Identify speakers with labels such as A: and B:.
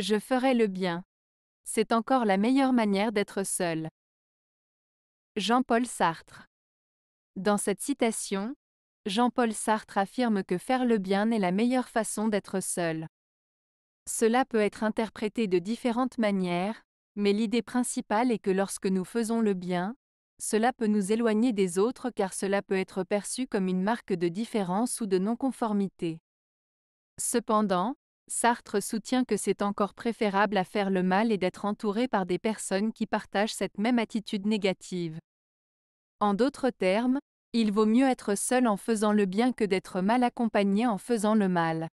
A: Je ferai le bien. C'est encore la meilleure manière d'être seul. Jean-Paul Sartre. Dans cette citation, Jean-Paul Sartre affirme que faire le bien est la meilleure façon d'être seul. Cela peut être interprété de différentes manières, mais l'idée principale est que lorsque nous faisons le bien, cela peut nous éloigner des autres car cela peut être perçu comme une marque de différence ou de non-conformité. Cependant, Sartre soutient que c'est encore préférable à faire le mal et d'être entouré par des personnes qui partagent cette même attitude négative. En d'autres termes, il vaut mieux être seul en faisant le bien que d'être mal accompagné en faisant le mal.